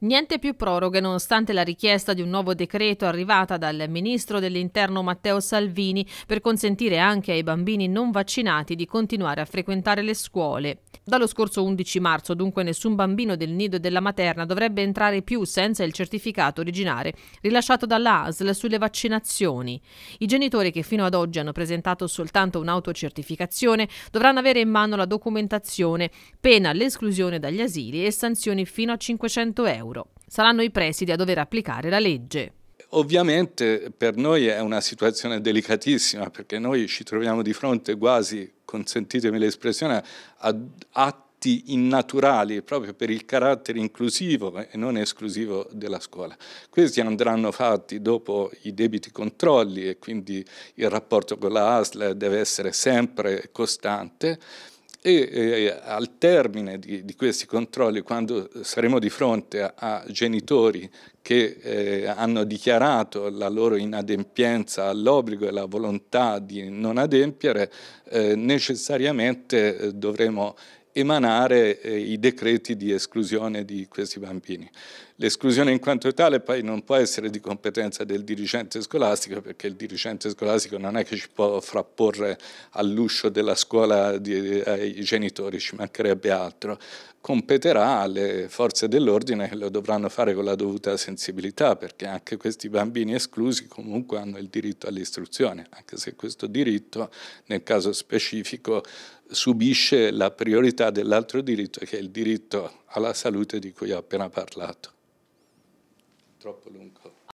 Niente più proroghe nonostante la richiesta di un nuovo decreto arrivata dal ministro dell'interno Matteo Salvini per consentire anche ai bambini non vaccinati di continuare a frequentare le scuole. Dallo scorso 11 marzo dunque nessun bambino del nido e della materna dovrebbe entrare più senza il certificato originale rilasciato dalla ASL sulle vaccinazioni. I genitori che fino ad oggi hanno presentato soltanto un'autocertificazione dovranno avere in mano la documentazione, pena l'esclusione dagli asili e sanzioni fino a 500 euro euro. Saranno i presidi a dover applicare la legge. Ovviamente per noi è una situazione delicatissima perché noi ci troviamo di fronte quasi, consentitemi l'espressione, ad atti innaturali proprio per il carattere inclusivo e non esclusivo della scuola. Questi andranno fatti dopo i debiti controlli e quindi il rapporto con la ASL deve essere sempre costante e eh, al termine di, di, questi controlli, quando saremo di fronte a, a genitori che eh, hanno dichiarato la loro inadempienza all'obbligo e la volontà di non adempiere, eh, necessariamente eh, dovremo emanare eh, i decreti di esclusione di questi bambini. L'esclusione in quanto tale poi non può essere di competenza del dirigente scolastico perché il dirigente scolastico non è che ci può frapporre all'uscio della scuola di, ai eh, genitori, ci mancherebbe altro. Competerà alle forze dell'ordine che lo dovranno fare con la dovuta sensibilità perché anche questi bambini esclusi comunque hanno il diritto all'istruzione, anche se questo diritto nel caso specifico subisce la priorità dell'altro diritto, che è il diritto alla salute di cui ho appena parlato. Troppo lungo.